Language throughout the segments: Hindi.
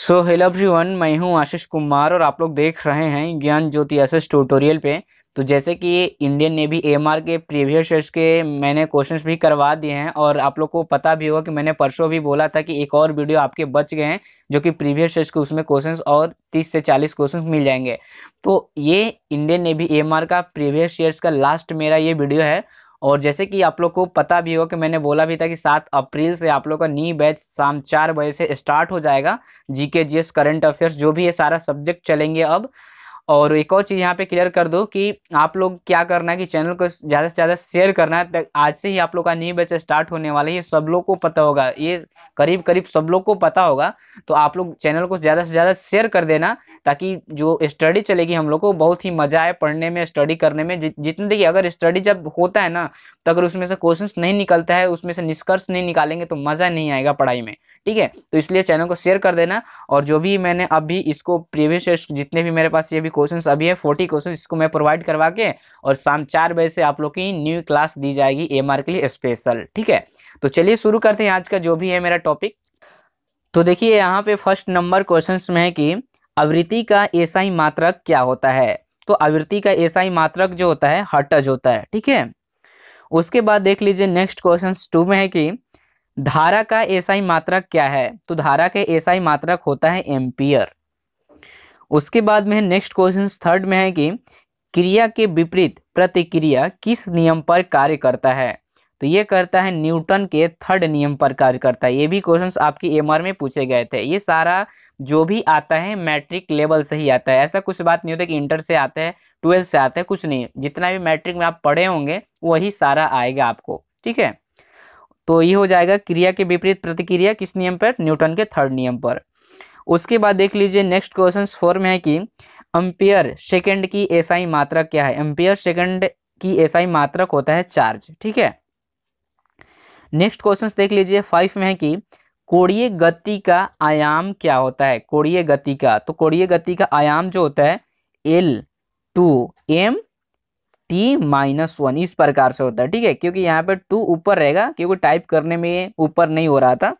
सो हेलो एवरीवन मैं हूं आशीष कुमार और आप लोग देख रहे हैं ज्ञान ज्योति एस ट्यूटोरियल पे तो जैसे कि इंडियन नेवी एम के प्रीवियस ईयर्स के मैंने क्वेश्चंस भी करवा दिए हैं और आप लोग को पता भी होगा कि मैंने परसों भी बोला था कि एक और वीडियो आपके बच गए हैं जो कि प्रीवियस ईयर्स के उसमें क्वेश्चंस और 30 से 40 क्वेश्चंस मिल जाएंगे तो ये इंडियन नेवी एम का प्रीवियस ईयर्स का लास्ट मेरा ये वीडियो है और जैसे कि आप लोग को पता भी हो कि मैंने बोला भी था कि सात अप्रैल से आप लोग का नी बैच शाम चार बजे से स्टार्ट हो जाएगा जीके जीएस करंट अफेयर्स जो भी ये सारा सब्जेक्ट चलेंगे अब और एक और चीज़ यहाँ पे क्लियर कर दो कि आप लोग क्या करना है कि चैनल को ज़्यादा से ज़्यादा शेयर करना है आज से ही आप लोग का न्यू बैच स्टार्ट होने वाला है ये सब लोग को पता होगा ये करीब करीब सब लोग को पता होगा तो आप लोग चैनल को ज़्यादा से ज़्यादा शेयर कर देना ताकि जो स्टडी चलेगी हम लोग को बहुत ही मज़ा आए पढ़ने में स्टडी करने में जि, जितने देखिए अगर स्टडी जब होता है ना तो अगर उसमें से क्वेश्चन नहीं निकलता है उसमें से निष्कर्ष नहीं निकालेंगे तो मज़ा नहीं आएगा पढ़ाई में ठीक है तो इसलिए चैनल को शेयर कर देना और जो भी मैंने अभी इसको प्रीवियस जितने भी मेरे पास ये भी क्वेश्चंस अभी है फोर्टी क्वेश्चन इसको मैं प्रोवाइड करवा के और शाम चार बजे से आप लोग की न्यू क्लास दी जाएगी एम के लिए स्पेशल ठीक है तो चलिए शुरू करते हैं आज का जो भी है मेरा टॉपिक तो देखिए यहाँ पे फर्स्ट नंबर क्वेश्चन में है कि आवृत्ति का एसआई मात्रक क्या होता है तो आवृत्ति का एसआई मात्रक जो होता है हटज होता है ठीक है उसके बाद देख लीजिए नेक्स्ट क्वेश्चन टू में है कि धारा का एसआई मात्रक क्या है तो धारा का एसआई मात्रक होता है एम्पियर उसके बाद में नेक्स्ट क्वेश्चन थर्ड में है कि क्रिया के विपरीत प्रतिक्रिया किस नियम पर कार्य करता है तो ये करता है न्यूटन के थर्ड नियम पर कार्य करता है ये भी क्वेश्चंस आपके एमआर में पूछे गए थे ये सारा जो भी आता है मैट्रिक लेवल से ही आता है ऐसा कुछ बात नहीं होता कि इंटर से आता है ट्वेल्थ से आता है कुछ नहीं जितना भी मैट्रिक में आप पढ़े होंगे वही सारा आएगा आपको ठीक है तो ये हो जाएगा क्रिया के विपरीत प्रतिक्रिया किस नियम पर न्यूटन के थर्ड नियम पर उसके बाद देख लीजिए नेक्स्ट क्वेश्चन फोर में है कि एम्पियर सेकेंड की एसआई मात्रक क्या है अम्पियर सेकेंड की एसआई मात्रक होता है चार्ज ठीक है नेक्स्ट क्वेश्चन देख लीजिए फाइव में है कि कोड़ीय गति का आयाम क्या होता है कोड़ीय गति का तो कोड़ीय गति का आयाम जो होता है L two M T minus one इस प्रकार से होता है ठीक है क्योंकि यहाँ पे टू ऊपर रहेगा क्योंकि टाइप करने में ऊपर नहीं हो रहा था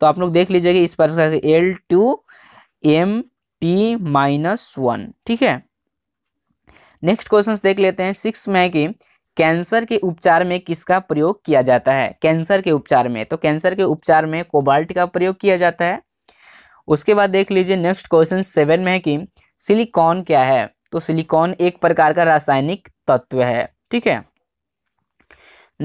तो आप लोग देख लीजिएगा इस प्रकार से L two M T minus one ठीक है नेक्स्ट क्वेश्चन देख लेते हैं सिक्स में है कि कैंसर के उपचार में किसका प्रयोग किया जाता है कैंसर के उपचार में तो कैंसर के उपचार में कोबाल्ट का प्रयोग किया जाता है उसके बाद देख लीजिए नेक्स्ट क्वेश्चन सेवन में है कि सिलिकॉन क्या है तो सिलिकॉन एक प्रकार का रासायनिक तत्व है ठीक है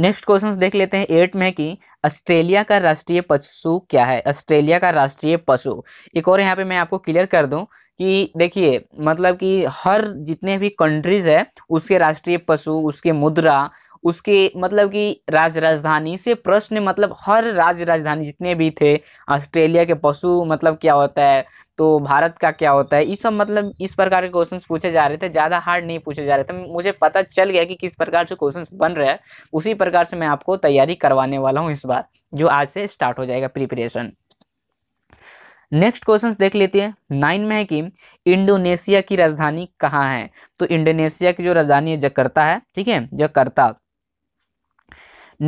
नेक्स्ट क्वेश्चन देख लेते हैं एट में कि ऑस्ट्रेलिया का राष्ट्रीय पशु क्या है ऑस्ट्रेलिया का राष्ट्रीय पशु एक और यहाँ पे मैं आपको क्लियर कर दूं कि देखिए मतलब कि हर जितने भी कंट्रीज है उसके राष्ट्रीय पशु उसके मुद्रा उसके मतलब कि राज राजधानी से प्रश्न मतलब हर राज राजधानी जितने भी थे ऑस्ट्रेलिया के पशु मतलब क्या होता है तो भारत का क्या होता है इस सब मतलब इस प्रकार के क्वेश्चंस पूछे जा रहे थे ज़्यादा हार्ड नहीं पूछे जा रहे थे मुझे पता चल गया कि किस प्रकार से क्वेश्चंस बन रहे हैं उसी प्रकार से मैं आपको तैयारी करवाने वाला हूँ इस बार जो आज से स्टार्ट हो जाएगा प्रिपरेशन नेक्स्ट क्वेश्चंस देख लेते हैं नाइन में है कि इंडोनेशिया की राजधानी कहाँ है तो इंडोनेशिया की जो राजधानी है जकर्ता है ठीक है जकर्ता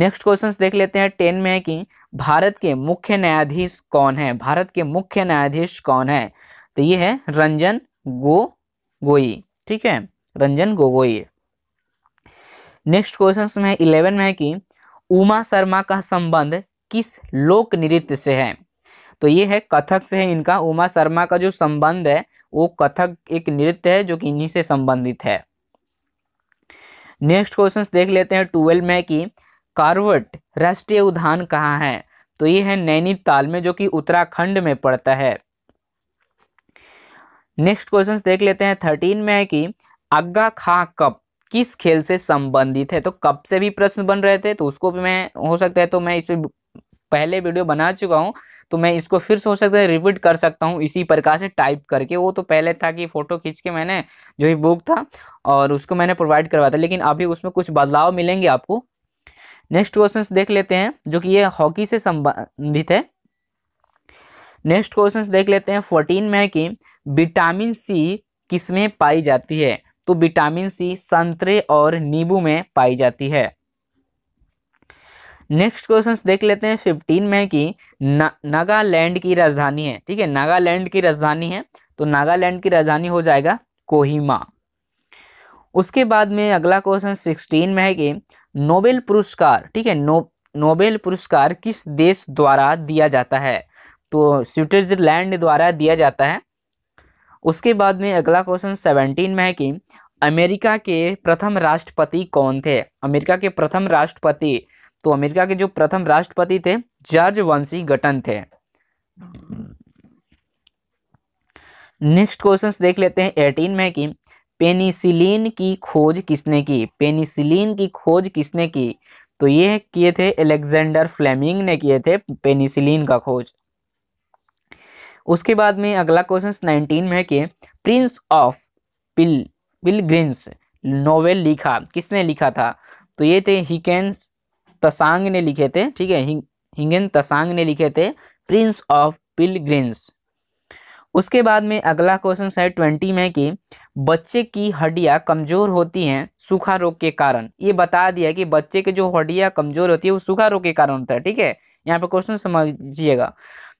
नेक्स्ट क्वेश्चंस देख लेते हैं टेन में है कि भारत के मुख्य न्यायाधीश कौन है भारत के मुख्य न्यायाधीश कौन है तो ये है रंजन गो गोई ठीक है रंजन गोगोई नेक्स्ट क्वेश्चन में इलेवन में है कि उमा शर्मा का संबंध किस लोक नृत्य से है तो ये है कथक से है इनका उमा शर्मा का जो संबंध है वो कथक एक नृत्य है जो कि इन्हीं से संबंधित है नेक्स्ट क्वेश्चन देख लेते हैं ट्वेल्व में कि कारवट राष्ट्रीय उद्यान कहाँ है तो ये है नैनीताल में जो कि उत्तराखंड में पड़ता है नेक्स्ट क्वेश्चन देख लेते हैं थर्टीन में है कि अग्गा खा कप किस खेल से संबंधित है तो कप से भी प्रश्न बन रहे थे तो उसको भी मैं हो सकता है तो मैं इस पहले वीडियो बना चुका हूँ तो मैं इसको फिर से हो सकता है रिपीट कर सकता हूँ इसी प्रकार से टाइप करके वो तो पहले था कि फ़ोटो खींच के मैंने जो ही बुक था और उसको मैंने प्रोवाइड करवाया था लेकिन अभी उसमें कुछ बदलाव मिलेंगे आपको नेक्स्ट क्वेश्चन देख लेते हैं जो कि ये हॉकी से संबंधित है नेक्स्ट क्वेश्चन देख लेते हैं फोर्टीन में है कि विटामिन सी किसमें पाई जाती है तो विटामिन सी संतरे और नींबू में पाई जाती है नेक्स्ट क्वेश्चन देख लेते हैं फिफ्टीन में कि नागालैंड की राजधानी है ठीक है नागालैंड की राजधानी है तो नागालैंड की राजधानी हो जाएगा कोहिमा उसके बाद में अगला क्वेश्चन सिक्सटीन में है कि नोबेल पुरस्कार ठीक है नो नोबेल पुरस्कार किस देश द्वारा दिया जाता है तो स्विट्जरलैंड द्वारा दिया जाता है उसके बाद में अगला क्वेश्चन सेवनटीन में है कि अमेरिका के प्रथम राष्ट्रपति कौन थे अमेरिका के प्रथम राष्ट्रपति तो अमेरिका के जो प्रथम राष्ट्रपति थे जॉर्ज वंशी गटन थे हम्म। नेक्स्ट क्वेश्चन देख लेते हैं एटीन में कि पेनिसिलिन की खोज किसने की पेनिसिलिन की खोज किसने की तो ये किए थे एलेक्जेंडर फ्लेमिंग ने किए थे पेनिसिलिन का खोज उसके बाद में अगला क्वेश्चन नाइनटीन में कि प्रिंस ऑफ पिल पिलग्रिंस नोवेल लिखा किसने लिखा था तो ये थे हिकेन्स तसांग ने लिखे थे ठीक है हिंगेन तसांग ने लिखे थे प्रिंस ऑफ पिलग्रिंस उसके बाद में अगला क्वेश्चन है ट्वेंटी में कि बच्चे की हड्डियां कमजोर होती हैं सूखा रोग के कारण ये बता दिया कि बच्चे के जो हड्डियां कमजोर होती है वो सूखा रोग के कारण होता है ठीक है यहाँ पे क्वेश्चन समझिएगा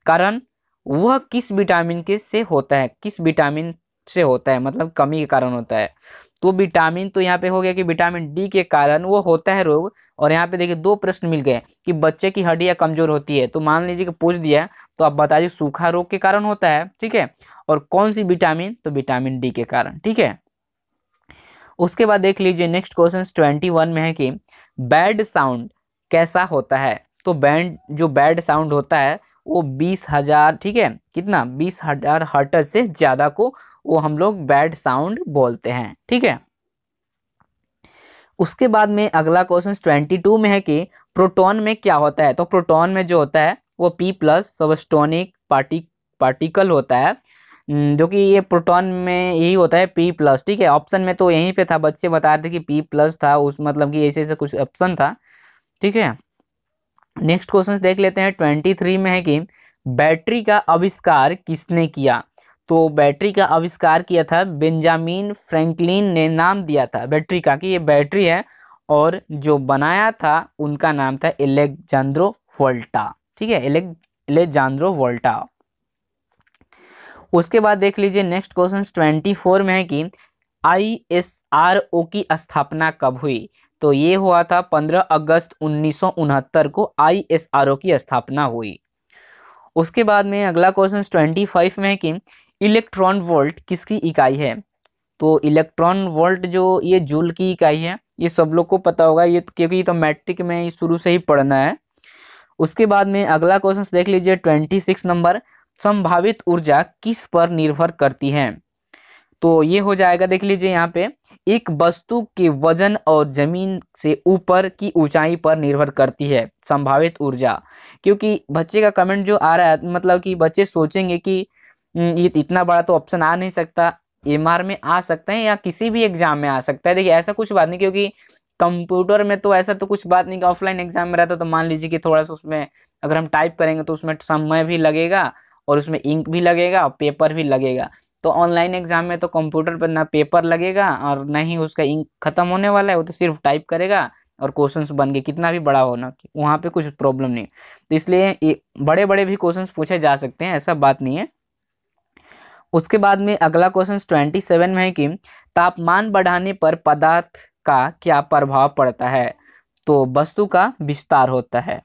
कारण वह किस विटामिन के से होता है किस विटामिन से होता है मतलब कमी के कारण होता है तो विटामिन तो यहाँ पे हो गया कि विटामिन डी के कारण वो होता है रोग और यहाँ पे देखिए दो प्रश्न मिल गए कि बच्चे की हड्डियाँ कमजोर होती है तो मान लीजिए कि पूछ दिया तो आप बता दीजिए सूखा रोग के कारण होता है ठीक है और कौन सी विटामिन तो विटामिन डी के कारण ठीक है उसके बाद देख लीजिए नेक्स्ट क्वेश्चन ट्वेंटी वन में है कि बैड साउंड कैसा होता है तो बैंड जो बैड साउंड होता है वो बीस हजार ठीक है कितना बीस हजार हर्टर से ज़्यादा को वो हम लोग बैड साउंड बोलते हैं ठीक है उसके बाद में अगला क्वेश्चन ट्वेंटी टू में है कि प्रोटॉन में क्या होता है तो प्रोटॉन में जो होता है वो P plus subatomic party particle होता है हम्म, जो कि ये प्रोटॉन में यही होता है पी प्लस ठीक है ऑप्शन में तो यहीं पे था बच्चे बता रहे थे कि पी प्लस था उस मतलब कि ऐसे ऐसे कुछ ऑप्शन था ठीक है नेक्स्ट क्वेश्चन देख लेते हैं ट्वेंटी थ्री में है कि बैटरी का आविष्कार किसने किया तो बैटरी का आविष्कार किया था बेंजामिन फ्रैंकलिन ने नाम दिया था बैटरी का कि ये बैटरी है और जो बनाया था उनका नाम था एलेक्जांड्रो वोल्टा ठीक है एलेक्जांड्रो वोल्टा उसके बाद देख लीजिए नेक्स्ट क्वेश्चन ट्वेंटी फोर में है कि आई एस आर ओ की स्थापना कब हुई तो ये हुआ था पंद्रह अगस्त उन्नीस को आई एस आर ओ की स्थापना हुई उसके बाद में अगला क्वेश्चन ट्वेंटी फाइव में है कि इलेक्ट्रॉन वोल्ट किसकी इकाई है तो इलेक्ट्रॉन वोल्ट जो ये जूल की इकाई है ये सब लोग को पता होगा ये क्योंकि तो मैट्रिक में शुरू से ही पढ़ना है उसके बाद में अगला क्वेश्चन देख लीजिए ट्वेंटी सिक्स नंबर संभावित ऊर्जा किस पर निर्भर करती है तो ये हो जाएगा देख लीजिए यहाँ पे एक वस्तु के वजन और जमीन से ऊपर की ऊंचाई पर निर्भर करती है संभावित ऊर्जा क्योंकि बच्चे का कमेंट जो आ रहा है मतलब कि बच्चे सोचेंगे कि हम्म, इतना बड़ा तो ऑप्शन आ नहीं सकता एम में आ सकता है या किसी भी एग्जाम में आ सकता है देखिए ऐसा कुछ बात नहीं क्योंकि कंप्यूटर में तो ऐसा तो कुछ बात नहीं कि ऑफलाइन एग्जाम में रहता तो मान लीजिए कि थोड़ा सा उसमें अगर हम टाइप करेंगे तो उसमें समय भी लगेगा और उसमें इंक भी लगेगा और पेपर भी लगेगा तो ऑनलाइन एग्जाम में तो कंप्यूटर पर ना पेपर लगेगा और ना ही उसका इंक खत्म होने वाला है वो तो सिर्फ टाइप करेगा और क्वेश्चंस बन गए कितना भी बड़ा होना वहाँ पे कुछ प्रॉब्लम नहीं तो इसलिए बड़े बड़े भी क्वेश्चंस पूछे जा सकते हैं ऐसा बात नहीं है उसके बाद में अगला क्वेश्चन ट्वेंटी सेवन में है कि तापमान बढ़ाने पर पदार्थ का क्या प्रभाव पड़ता है तो वस्तु का विस्तार होता है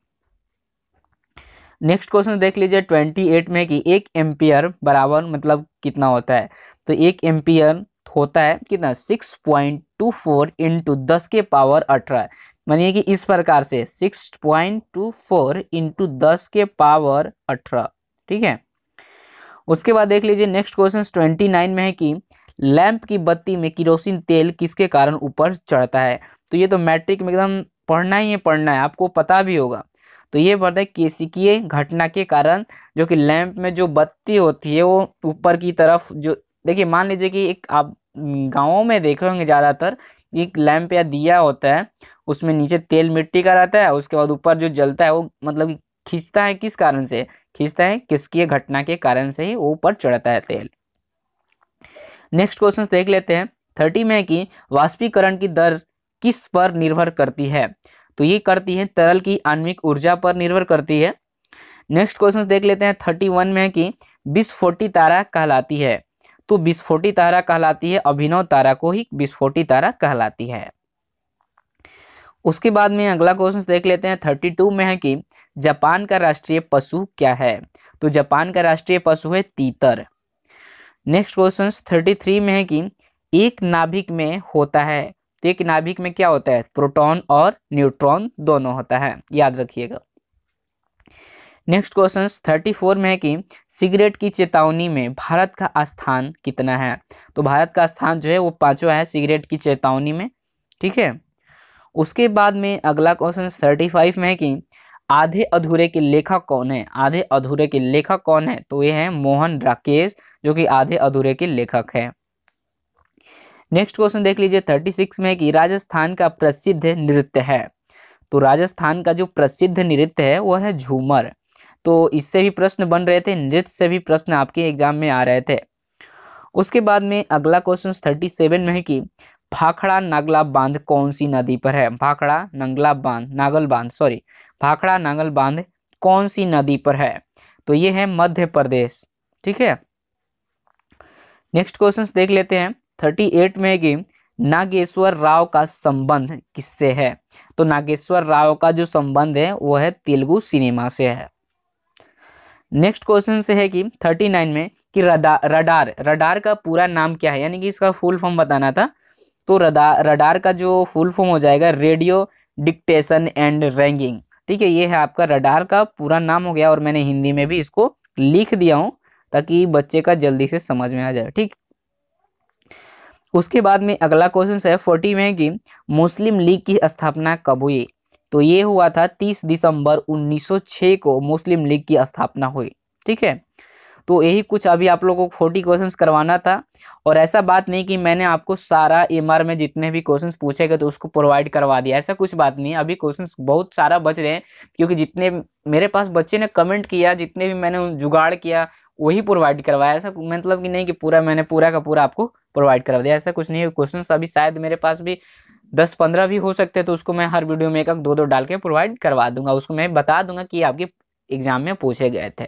नेक्स्ट क्वेश्चन देख लीजिए ट्वेंटी एट में कि एक एम्पियर बराबर मतलब कितना होता है तो एक एम्पियर होता है कितना six point two four into दस के पावर अठारह मानिए कि इस प्रकार से six point two four into दस के पावर अठारह ठीक है उसके बाद देख लीजिए नेक्स्ट क्वेश्चन ट्वेंटी नाइन में है कि लैंप की बत्ती में किरोसिन तेल किसके कारण ऊपर चढ़ता है तो ये तो मैट्रिक में एकदम पढ़ना ही है पढ़ना है आपको पता भी होगा तो ये पढ़ता है केसिकीय घटना के कारण जो कि लैंप में जो बत्ती होती है वो ऊपर की तरफ जो देखिए मान लीजिए कि एक आप गाँव में देखे होंगे ज़्यादातर एक लैंप या दिया होता है उसमें नीचे तेल मिट्टी का रहता है उसके बाद ऊपर जो जलता है वो मतलब खींचता है किस कारण से खींचता है किसकी घटना के कारण से ही ऊपर चढ़ता है तेल नेक्स्ट क्वेश्चन देख लेते हैं थर्टी में कि वाष्पीकरण की दर किस पर निर्भर करती है तो ये करती है तरल की आणविक ऊर्जा पर निर्भर करती है नेक्स्ट क्वेश्चन देख लेते हैं थर्टी वन में कि विस्फोटी तारा कहलाती है तो विस्फोटी तारा कहलाती है अभिनव तारा को ही विस्फोटी तारा कहलाती है उसके बाद में अगला क्वेश्चन देख लेते हैं थर्टी टू में है कि जापान का राष्ट्रीय पशु क्या है तो जापान का राष्ट्रीय पशु है तीतर नेक्स्ट क्वेश्चन थर्टी थ्री में है कि एक नाभिक में होता है तो एक नाभिक में क्या होता है प्रोटॉन और न्यूट्रॉन दोनों होता है याद रखिएगा नेक्स्ट क्वेश्चन थर्टी फोर में है कि सिगरेट की चेतावनी में भारत का स्थान कितना है तो भारत का स्थान जो है वो पांचवा है सिगरेट की चेतावनी में ठीक है उसके बाद में अगला क्वेश्चन थर्टी फाइव में है कि आधे अधूरे के लेखक कौन है आधे अधूरे के लेखक कौन है तो ये है मोहन राकेश जो कि आधे अधूरे के लेखक है नेक्स्ट क्वेश्चन देख लीजिए थर्टी सिक्स में कि राजस्थान का प्रसिद्ध नृत्य है तो राजस्थान का जो प्रसिद्ध नृत्य है वह है झूमर तो इससे भी प्रश्न बन रहे थे नृत्य से भी प्रश्न आपके एग्जाम में आ रहे थे उसके बाद में अगला क्वेश्चन थर्टी सेवन में है कि भाखड़ा नागला बांध कौन सी नदी पर है भाखड़ा नंगला बांध नागल बांध सॉरी भाखड़ा नागल बांध कौन सी नदी पर है तो ये है मध्य प्रदेश ठीक है नेक्स्ट क्वेश्चन देख लेते हैं थर्टी एट में कि नागेश्वर राव का संबंध किससे है तो नागेश्वर राव का जो संबंध है वो है तेलुगु सिनेमा से है नेक्स्ट क्वेश्चन से है कि थर्टी नाइन में कि रडार रडार रडार का पूरा नाम क्या है यानी कि इसका फुल फॉर्म बताना था तो रडार रडार का जो फुल फॉर्म हो जाएगा रेडियो डिक्टेशन एंड रैंगिंग ठीक है ये है आपका रडार का पूरा नाम हो गया और मैंने हिंदी में भी इसको लिख दिया हूँ ताकि बच्चे का जल्दी से समझ में आ जाए ठीक उसके बाद में अगला क्वेश्चन है फोर्टी में कि मुस्लिम लीग की स्थापना कब हुई तो ये हुआ था 30 दिसंबर 1906 को मुस्लिम लीग की स्थापना हुई ठीक है तो यही कुछ अभी आप लोगों को फोर्टी क्वेश्चंस करवाना था और ऐसा बात नहीं कि मैंने आपको सारा एम में जितने भी क्वेश्चंस पूछे गए तो उसको प्रोवाइड करवा दिया ऐसा कुछ बात नहीं अभी क्वेश्चंस बहुत सारा बच रहे हैं क्योंकि जितने मेरे पास बच्चे ने कमेंट किया जितने भी मैंने जुगाड़ किया वही प्रोवाइड करवाया ऐसा मतलब कि नहीं कि पूरा मैंने पूरा का पूरा आपको प्रोवाइड करवा दिया ऐसा कुछ नहीं है क्वेश्चन अभी शायद मेरे पास भी दस पंद्रह भी हो सकते हैं तो उसको मैं हर वीडियो में एक एक दो दो डाल के प्रोवाइड करवा दूंगा उसको मैं बता दूंगा कि आपके एग्जाम में पूछे गए थे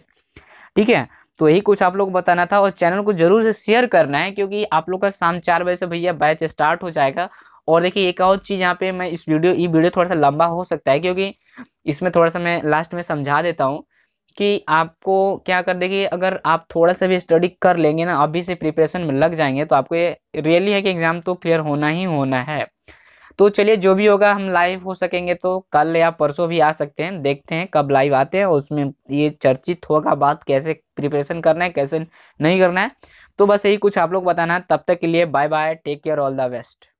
ठीक है तो यही कुछ आप लोग को बताना था और चैनल को जरूर से शेयर करना है क्योंकि आप लोग का शाम चार बजे से भैया बैच स्टार्ट हो जाएगा और देखिए एक और चीज़ यहाँ पे मैं इस वीडियो ये वीडियो थोड़ा सा लंबा हो सकता है क्योंकि इसमें थोड़ा सा मैं लास्ट में समझा देता हूँ कि आपको क्या कर देखिए अगर आप थोड़ा सा भी स्टडी कर लेंगे ना अभी से प्रिपरेशन में लग जाएंगे तो आपको ये रियली है कि एग्ज़ाम तो क्लियर होना ही होना है तो चलिए जो भी होगा हम लाइव हो सकेंगे तो कल या परसों भी आ सकते हैं देखते हैं कब लाइव आते हैं उसमें ये चर्चित होगा बात कैसे प्रिपरेशन करना है कैसे नहीं करना है तो बस यही कुछ आप लोग बताना है तब तक के लिए bye bye take care all the best